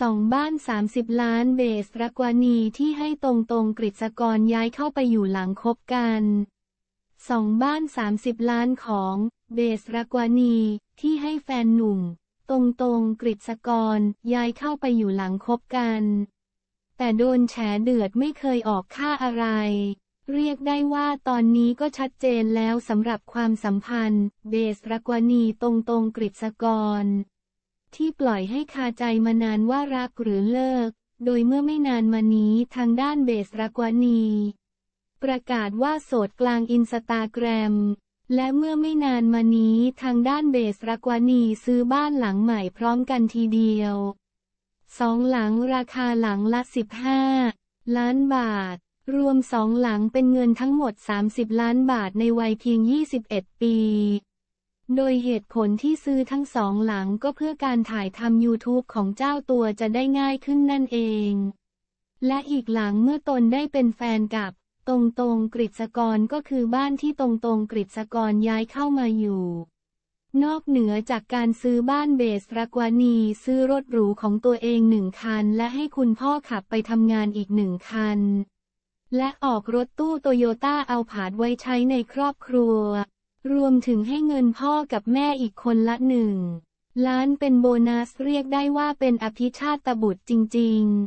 สองบ้าน 30 ล้านเบสรักวานีที่ให้ตรงตรงกฤษกรย้ายเข้าไปอยู่หลังคบกันสองบ้าน 30 ล้านของ เบสรักวานี ที่ให้แฟนหนุ่ม ตรงตรงกฤษกรย้ายเข้าไปอยู่หลังคบกัน แต่โดนแฉเดือดไม่เคยออกค่าอะไร เรียกได้ว่าตอนนี้ก็ชัดเจนแล้วสำหรับความสัมพันธ์ เบสรักวานีตรงตรงกฤษกรที่ปล่อยให้คาใจมานานว่ารักหรือเลิก โดยเมื่อไม่นานมานี้ทางด้านเบสรักวานี ประกาศว่าโสดกลางอินสตาแกรม และเมื่อไม่นานมานี้ทางด้านเบสรักวานีซื้อบ้านหลังใหม่พร้อมกันทีเดียว สองหลังราคาหลังละ 15 ล้านบาท รวมสองหลังเป็นเงินทั้งหมด 30 ล้านบาทในวัยเพียง 21 ปีโดยเหตุผลที่ซื้อทั้งสองหลังก็เพื่อการถ่ายทำ YouTube ของเจ้าตัวจะได้ง่ายขึ้นนั่นเอง และอีกหลังเมื่อตนได้เป็นแฟนกับ ตรงตรงกฤษกรก็คือบ้านที่ตรงตรงกฤษกรย้ายเข้ามาอยู่ นอกเหนือจากการซื้อบ้านเบสระกวานีซื้อรถหรูของตัวเองหนึ่งคันและให้คุณพ่อขับไปทำงานอีกหนึ่งคัน และออกรถตู้โตโยต้าเอาผาดไว้ใช้ในครอบครัวรวมถึงให้เงินพ่อกับแม่อีกคนละหนึ่ง ล้านเป็นโบนัสเรียกได้ว่าเป็นอภิชาตบุตรจริงๆ